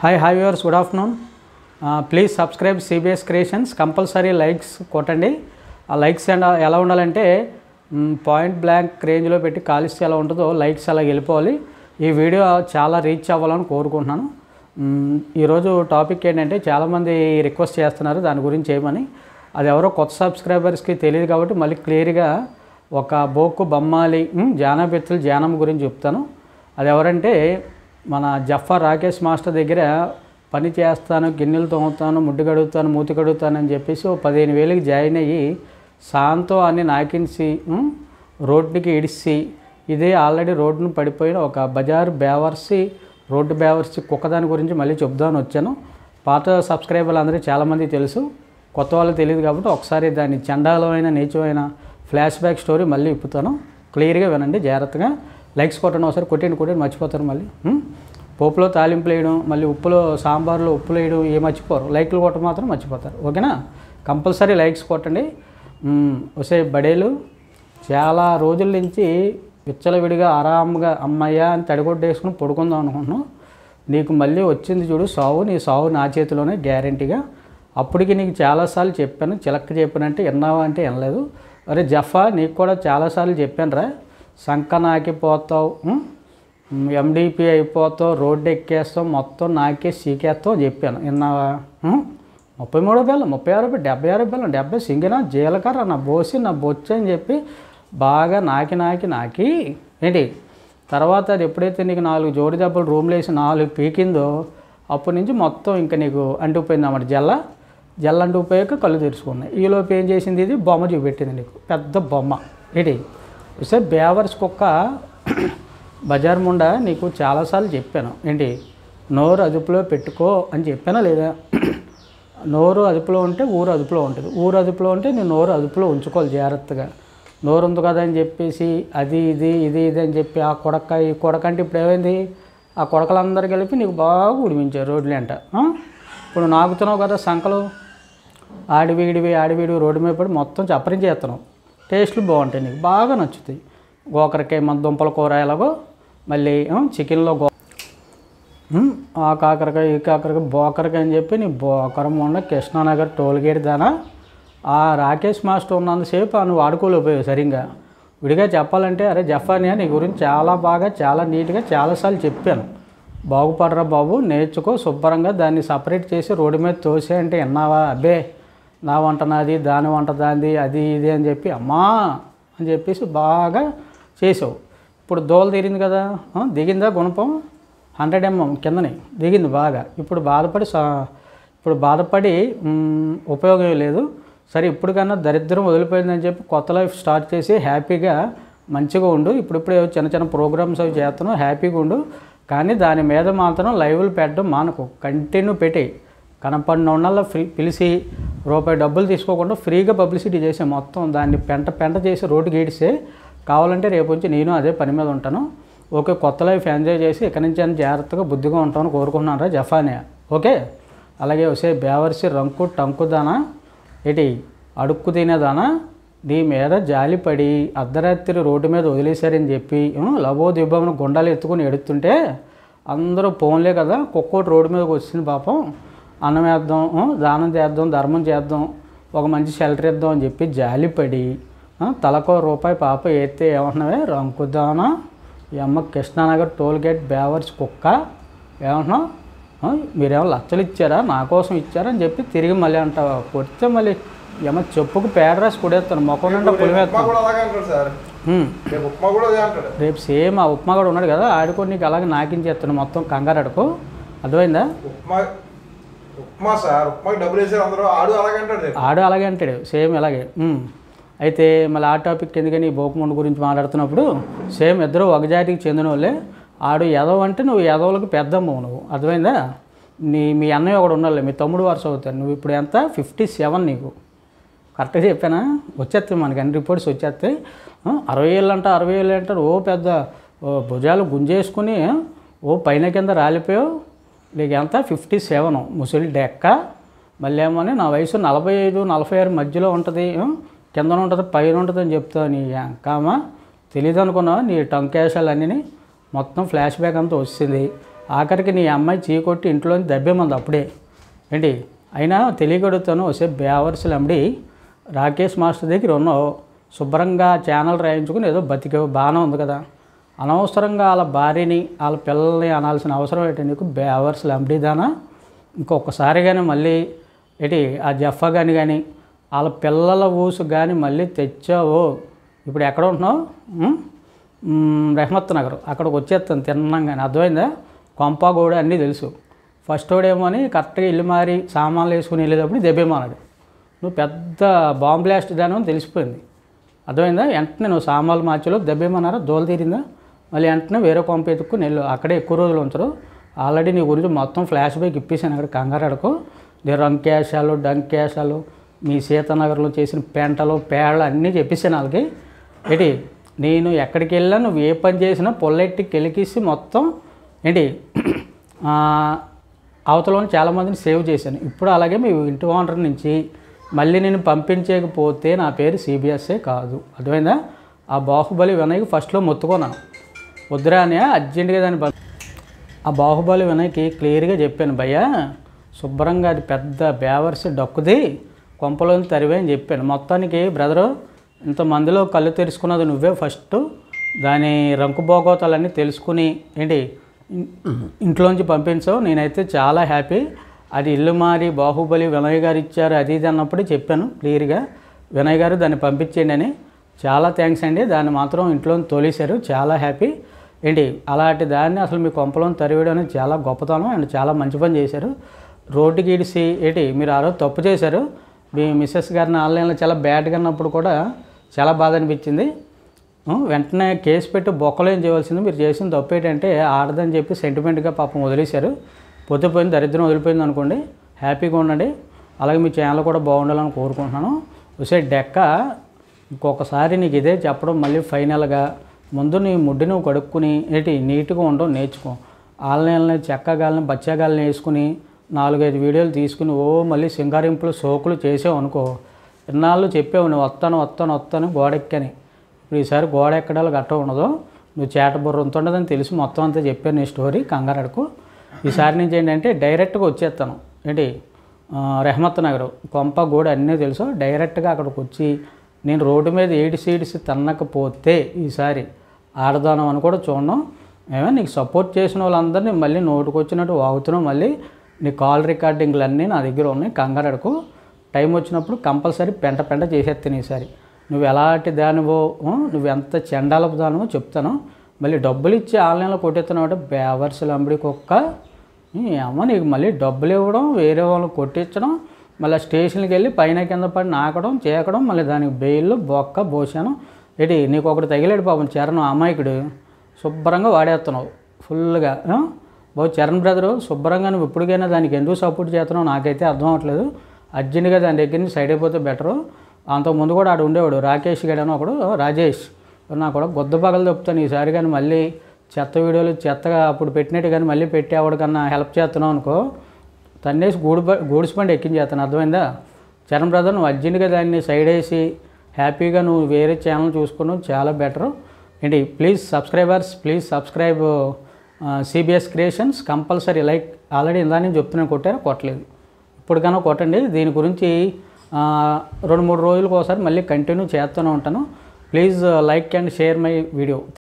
hi hi viewers good afternoon please subscribe CBS creations compulsory likes కొట్టండి ఆ likes and ఎలా ఉండాలంటే point blank రేంజ్లో పెట్టి కాలిస్తే ఎలా ఉంటుందో లైక్స్ అలా వెళ్ళిపోవాలి ఈ వీడియో చాలా రీచ్ అవ్వాలని కోరుకుంటున్నాను ఈరోజు టాపిక్ ఏంటంటే చాలామంది రిక్వెస్ట్ చేస్తున్నారు దాని గురించి ఏమని అది ఎవరో కొత్త సబ్స్క్రైబర్స్కి తెలియదు కాబట్టి మళ్ళీ క్లియర్గా ఒక బోక్కు బొమ్మాలి జానబెత్తులు జానం గురించి చెప్తాను అది ఎవరంటే మన జఫర్ రాకేష్ మాస్టర్ దగ్గర పని చేస్తాను గిన్నెలు తోముతాను ముడ్డు కడుగుతాను మూతి కడుగుతానని చెప్పేసి ఓ పదిహేను వేలకి జాయిన్ అయ్యి సాంతో అని నాకించి రోడ్డుకి ఇడిసి ఇదే ఆల్రెడీ రోడ్డును పడిపోయిన ఒక బజార్ బేవర్సి రోడ్డు బేవర్సి కుక్కదాని గురించి మళ్ళీ చెప్దామని వచ్చాను పాత సబ్స్క్రైబర్లు అందరూ చాలామంది తెలుసు కొత్త వాళ్ళు తెలియదు కాబట్టి ఒకసారి దాన్ని చండాలమైన నీచమైన ఫ్లాష్ బ్యాక్ స్టోరీ మళ్ళీ ఇప్పుతాను క్లియర్గా వినండి జాగ్రత్తగా లైక్స్ కొట్టండి ఒకసారి కొట్టండి కొట్టండి మర్చిపోతారు మళ్ళీ పోపులో తాలింపులు వేయడం మళ్ళీ ఉప్పులో సాంబార్లో ఉప్పులు వేయడం ఏ మర్చిపోరు లైక్లు కొట్టడం మాత్రం మర్చిపోతారు ఓకేనా కంపల్సరీ లైక్స్ కొట్టండి వసే బడేలు చాలా రోజుల నుంచి విడిగా ఆరాముగా అమ్మయ్య అని తడిగొడ్డేసుకుని పడుకుందాం అనుకుంటున్నాం నీకు మళ్ళీ వచ్చింది చూడు సావు నీ సావు నా చేతిలోనే గ్యారంటీగా అప్పటికి నీకు చాలాసార్లు చెప్పాను చిలక్క చెప్పానంటే విన్నావా అంటే వినలేదు అరే జఫా నీకు కూడా చాలాసార్లు చెప్పాను రా సంక నాకిపోతావు ఎండిపి అయిపోతాం రోడ్డు ఎక్కేస్తాం మొత్తం నాకే సీకేస్తావు చెప్పాను నిన్న ముప్పై మూడు వేల ముప్పై ఆరు రూపాయలు డెబ్బై ఆరు బెల్లం డెబ్బై సింగిన జీలకర్ర నా బోసి నా బొచ్చి అని చెప్పి బాగా నాకి నాకి నాకి ఏంటి తర్వాత అది ఎప్పుడైతే నీకు నాలుగు జోడి దెబ్బలు రూమ్లు వేసి నాలుగు పీకిందో అప్పటి నుంచి మొత్తం ఇంకా నీకు అంటుకుపోయింది అన్నమాట జల్ల జల్ల అంటుకుపోయాక కళ్ళు తెరుచుకున్నాయి ఈలోపు ఏం చేసింది ఇది బొమ్మ చూపెట్టింది నీకు పెద్ద బొమ్మ ఏంటి సార్ బేవర్స్ కుక్క బజార్ ముండా నీకు చాలాసార్లు చెప్పాను ఏంటి నోరు అదుపులో పెట్టుకో అని చెప్పానా లేదా నోరు అదుపులో ఉంటే ఊరు అదుపులో ఉంటుంది ఊరు అదుపులో ఉంటే నేను నోరు అదుపులో ఉంచుకోవాలి జాగ్రత్తగా నోరు ఉంది కదా అని చెప్పేసి అది ఇది ఇది ఇది అని చెప్పి ఆ కొడక ఈ కొడక అంటే ఇప్పుడు ఏమైంది ఆ కొడకలందరూ కలిపి నీకు బాగా ఉడిమించారు రోడ్లు అంట ఇప్పుడు నాకుతున్నావు కదా సంకలు ఆడివీడివి ఆడివీడివి రోడ్డు మీద పడి మొత్తం చప్పరించేస్తున్నావు టేస్ట్లు బాగుంటాయి నీకు బాగా నచ్చుతాయి గోకరకాయ మన దుంపల కూర ఎలాగో మళ్ళీ చికెన్లో గో ఆ కాకరకాయ ఈ కాకరకాయ బోకరకాయ అని చెప్పి నీ బోకరం ఉన్న కృష్ణానగర్ టోల్గేట్ దానా ఆ రాకేష్ మాస్టర్ ఉన్నంతసేపు నువ్వు వాడుకోలేకపోయావు సరిగ్గా విడిగా చెప్పాలంటే అరే జఫానియా నీ గురించి చాలా బాగా చాలా నీట్గా చాలాసార్లు చెప్పాను బాగుపడరా బాబు నేర్చుకో శుభ్రంగా దాన్ని సపరేట్ చేసి రోడ్డు మీద తోసే అంటే విన్నావా అబ్బే నా వంట నాది దాని వంట దాంది అది ఇది అని చెప్పి అమ్మా అని చెప్పేసి బాగా చేసావు ఇప్పుడు దోలు తీరింది కదా దిగిందా గుణపం హండ్రెడ్ ఎంఎం కిందనే దిగింది బాగా ఇప్పుడు బాధపడి ఇప్పుడు బాధపడి ఉపయోగం లేదు సరే ఇప్పుడు కన్నా దరిద్రం వదిలిపోయిందని చెప్పి కొత్త లైఫ్ స్టార్ట్ చేసి హ్యాపీగా మంచిగా ఉండు ఇప్పుడిప్పుడే చిన్న చిన్న ప్రోగ్రామ్స్ అవి చేస్తాను హ్యాపీగా ఉండు కానీ దాని మీద మాత్రం లైవ్లు పెట్టడం మానకు కంటిన్యూ పెట్టేయి కనపడిన వాళ్ళ ఫ్రీ పిలిచి రూపాయి డబ్బులు తీసుకోకుండా ఫ్రీగా పబ్లిసిటీ చేసే మొత్తం దాన్ని పెంట పెంట చేసి రోడ్డు గీడిస్తే కావాలంటే రేపు నుంచి నేను అదే పని మీద ఉంటాను ఓకే కొత్త లైఫ్ ఎంజాయ్ చేసి ఇక్కడి నుంచి అని జాగ్రత్తగా బుద్ధిగా ఉంటామని కోరుకుంటున్నాను రా జఫానియా ఓకే అలాగే వసే బేవర్సి రంకు దానా ఇటి అడుక్కు తినేదానా నీ మీద జాలిపడి అర్ధరాత్రి రోడ్డు మీద వదిలేశారని చెప్పి లవోదిబ్బమ్మను గుండాలు ఎత్తుకుని ఎడుతుంటే అందరూ పోన్లే కదా కుక్కోటి రోడ్డు మీదకి వచ్చింది పాపం అన్నం వేద్దాం దానం చేద్దాం ధర్మం చేద్దాం ఒక మంచి షెల్టర్ ఇద్దాం అని చెప్పి జాలిపడి తలకో రూపాయి పాప ఎత్తే ఏమంటున్నావే రంకుదాన ఎమ్మ కృష్ణానగర్ కృష్ణానగర్ టోల్గేట్ బేవర్స్ కుక్క ఏమంటున్నావు మీరేమో లచ్చలు ఇచ్చారా నా కోసం ఇచ్చారని చెప్పి తిరిగి మళ్ళీ అంటావు కొడితే మళ్ళీ ఏమో చెప్పుకు పేడ రాసి కొడేస్తాను మొక్కం నిండా పులివేస్తాను రేపు సేమ్ ఆ ఉప్మా కూడా ఉన్నాడు కదా ఆడుకో నీకు అలాగే నాకించేస్తాను మొత్తం కంగారు అడుకు అర్థమైందా ఉప్మా సార్ ఉప్మా డబ్బులు వేసారు ఆడు అలాగే అంటాడు ఆడు అలాగే అంటాడు సేమ్ ఇలాగే అయితే మళ్ళీ ఆ టాపిక్ ఎందుకని భూపముండు గురించి మాట్లాడుతున్నప్పుడు సేమ్ ఇద్దరు ఒక జాతికి చెందిన వాళ్ళే ఆడు ఎదవ అంటే నువ్వు ఎదవలకు పెద్దమ్మవు నువ్వు అర్థమైందా నీ మీ అన్నయ్య ఒకడు ఉండాలి మీ తమ్ముడు వరుస అవుతాడు నువ్వు ఇప్పుడు ఎంత ఫిఫ్టీ సెవెన్ నీకు కరెక్ట్గా చెప్పానా వచ్చేస్తాయి మనకి అన్ని రిపోర్ట్స్ వచ్చేస్తాయి అరవై ఏళ్ళు అంటే అరవై ఏళ్ళు అంటారు ఓ పెద్ద భుజాలు గుంజేసుకుని ఓ పైన కింద రాలిపోయావు నీకు ఎంత ఫిఫ్టీ సెవెన్ ముసలి డెక్క మళ్ళీ ఏమో నా వయసు నలభై ఐదు నలభై ఆరు మధ్యలో ఉంటుంది కింద ఉంటుంది పైన ఉంటుంది అని చెప్తావు నీ కామ తెలియదు అనుకున్నావు నీ టంకేశాలన్నీ మొత్తం ఫ్లాష్ బ్యాక్ అంతా వచ్చింది ఆఖరికి నీ అమ్మాయి చీకొట్టి ఇంట్లోని దెబ్బేమంది అప్పుడే ఏంటి అయినా తెలియగడుగుతాను వసే బేవర్సులు అమ్మడి రాకేష్ మాస్టర్ దగ్గర ఉన్నావు శుభ్రంగా ఛానల్ రాయించుకుని ఏదో బతికే బాగానే ఉంది కదా అనవసరంగా వాళ్ళ భార్యని వాళ్ళ పిల్లల్ని అనాల్సిన అవసరం ఏంటి నీకు బేవర్సులు అమ్మడిదానా ఇంకొకసారి కానీ మళ్ళీ ఏంటి ఆ జఫా కానీ కానీ వాళ్ళ పిల్లల ఊసు కానీ మళ్ళీ తెచ్చావు ఇప్పుడు ఎక్కడ ఉంటున్నావు రెహమత్ నగర్ అక్కడికి వచ్చేస్తాను తిన్నాం కానీ అర్థమైందా కొంపగూడ అన్నీ తెలుసు ఫస్ట్ వాడేమో అని కరెక్ట్గా ఇల్లు మారి సామాన్లు వేసుకుని వెళ్ళేటప్పుడు దెబ్బేమన్నాడు నువ్వు పెద్ద బాంబ్ బ్లాస్ట్ దాని తెలిసిపోయింది అర్థమైందా వెంటనే నువ్వు సామాన్లు మార్చలో దెబ్బేమన్నారా దోల తీరిందా మళ్ళీ వెంటనే వేరే కొంప ఎత్తుకుని వెళ్ళు అక్కడే ఎక్కువ రోజులు ఉంచరు ఆల్రెడీ నీ గురించి మొత్తం ఫ్లాష్ బ్యాక్ ఇప్పేసాను అక్కడ కంగారు అడకు నీ రంకేశాలు డంకేశాలు మీ సీతానగర్లో చేసిన పెంటలు పేళ్ళు అన్నీ చెప్పేసాను వాళ్ళకి ఏంటి నేను ఎక్కడికి వెళ్ళా నువ్వు ఏ పని చేసినా పొల్లెట్టి కెలికిసి మొత్తం ఏంటి అవతలని చాలామందిని సేవ్ చేశాను ఇప్పుడు అలాగే మీ ఇంటి ఓనర్ నుంచి మళ్ళీ నేను పంపించకపోతే నా పేరు సిబిఎస్ఏ కాదు అర్థమైందా ఆ బాహుబలి వినయ్ ఫస్ట్లో మొత్తుకున్నాను వద్దురా అని అర్జెంటుగా దాన్ని ఆ బాహుబలి వినయ్కి క్లియర్గా చెప్పాను భయ్యా శుభ్రంగా అది పెద్ద బేవర్స్ డొక్కుది కొంపలోని తరివే అని చెప్పాను మొత్తానికి బ్రదరు ఇంతమందిలో కళ్ళు తెరుచుకున్నది నువ్వే ఫస్ట్ దాని రంకు భోగోతాలన్నీ తెలుసుకుని ఏంటి ఇంట్లోంచి పంపించావు నేనైతే చాలా హ్యాపీ అది ఇల్లు మారి బాహుబలి వినయ్ గారు ఇచ్చారు అది ఇది అన్నప్పుడు చెప్పాను క్లియర్గా వినయ్ గారు దాన్ని పంపించండి అని చాలా థ్యాంక్స్ అండి దాన్ని మాత్రం ఇంట్లో తోలేశారు చాలా హ్యాపీ ఏంటి అలాంటి దాన్ని అసలు మీ కొంపలో తరివేయడం అనేది చాలా గొప్పతనం అండ్ చాలా మంచి పని చేశారు రోడ్డు గీడిసి ఏంటి మీరు ఆ రోజు తప్పు చేశారు మీ మిస్సెస్ గారిని ఆన్లైన్లో చాలా బ్యాడ్గా ఉన్నప్పుడు కూడా చాలా బాధ అనిపించింది వెంటనే కేసు పెట్టి బొక్కలు ఏం చేయవలసింది మీరు చేసిన తప్పు ఏంటంటే ఆడదని చెప్పి సెంటిమెంట్గా పాపం వదిలేశారు పొద్దుపోయింది దరిద్రం వదిలిపోయింది అనుకోండి హ్యాపీగా ఉండండి అలాగే మీ ఛానల్ కూడా బాగుండాలని కోరుకుంటున్నాను ఒకసారి డెక్క ఇంకొకసారి నీకు ఇదే చెప్పడం మళ్ళీ ఫైనల్గా ముందు నీ ముడ్డి నువ్వు కడుక్కుని ఏంటి నీట్గా ఉండవు నేర్చుకో ఆన్లైన్లో చెక్కగాలని బచ్చగాలని వేసుకుని నాలుగైదు వీడియోలు తీసుకుని ఓ మళ్ళీ సింగారింపులు సోకులు చేసావు అనుకో ఇన్నాళ్ళు చెప్పావు నువ్వు వస్తాను వస్తాను వస్తాను గోడెక్కని ఇప్పుడు ఈసారి గోడ ఎక్కడాలు గట్ట ఉండదు నువ్వు చేటబుర్ర ఎంత ఉండదని తెలిసి మొత్తం అంతా చెప్పాను నీ స్టోరీ కంగారడుకు ఈసారి నుంచి ఏంటంటే డైరెక్ట్గా వచ్చేస్తాను ఏంటి రెహమత్ నగర్ కొంప గోడ అన్నీ తెలుసు డైరెక్ట్గా అక్కడికి వచ్చి నేను రోడ్డు మీద ఏడిసి ఏడిసి తన్నకపోతే ఈసారి ఆడదానం అని కూడా చూడడం ఏమైనా నీకు సపోర్ట్ చేసిన వాళ్ళందరినీ మళ్ళీ నోటుకొచ్చినట్టు వాగుతున్నావు మళ్ళీ నీ కాల్ రికార్డింగ్లు అన్నీ నా దగ్గర ఉన్నాయి కంగారడుకు టైం వచ్చినప్పుడు కంపల్సరీ పెంట పెంట చేసేస్తాను ఈసారి నువ్వు ఎలాంటి దానివో నువ్వు ఎంత చెండాలపు దానివో చెప్తాను మళ్ళీ డబ్బులు ఇచ్చి ఆన్లైన్లో కొట్టేస్తున్నావు అంటే బేవర్సులు అంబడి కుక్క ఏమో నీకు మళ్ళీ డబ్బులు ఇవ్వడం వేరే వాళ్ళు కొట్టించడం మళ్ళీ స్టేషన్కి వెళ్ళి పైన కింద పడి నాకడం చేయకడం మళ్ళీ దానికి బెయిల్ బొక్క భోషణం ఏంటి నీకు ఒకటి తగిలేడు పాపం చరణం అమాయకుడు శుభ్రంగా వాడేస్తున్నావు ఫుల్గా బాబు చరణ్ బ్రదరు శుభ్రంగా నువ్వు ఎప్పటికైనా దానికి ఎందుకు సపోర్ట్ చేస్తున్నావు నాకైతే అర్థం అవ్వట్లేదు అర్జెంటుగా దాని దగ్గర నుంచి సైడ్ అయిపోతే బెటరు అంతకుముందు కూడా ఆడు ఉండేవాడు రాకేష్ గడని ఒకడు రాజేష్ నాకు కూడా గొద్ద పగలు చెప్తాను ఈసారి కానీ మళ్ళీ చెత్త వీడియోలు చెత్తగా అప్పుడు పెట్టినట్టు కానీ మళ్ళీ పెట్టేవాడు కన్నా హెల్ప్ చేస్తున్నావు అనుకో తన్నేసి గూడు గూడుసు బండి ఎక్కించేస్తాను అర్థమైందా చరణ్ బ్రదర్ నువ్వు అర్జెంటుగా దాన్ని సైడ్ వేసి హ్యాపీగా నువ్వు వేరే ఛానల్ చూసుకున్నావు చాలా బెటర్ ఏంటి please subscribers please subscribe CBS creations compulsory like already ఇందా నేను చెప్తున్నాను కొట్టారు కొట్టలేదు ఇప్పుడు కొట్టండి దీని గురించి రెండు మూడు రోజులకు ఒకసారి మళ్ళీ కంటిన్యూ చేస్తూనే ఉంటాను please like and share my video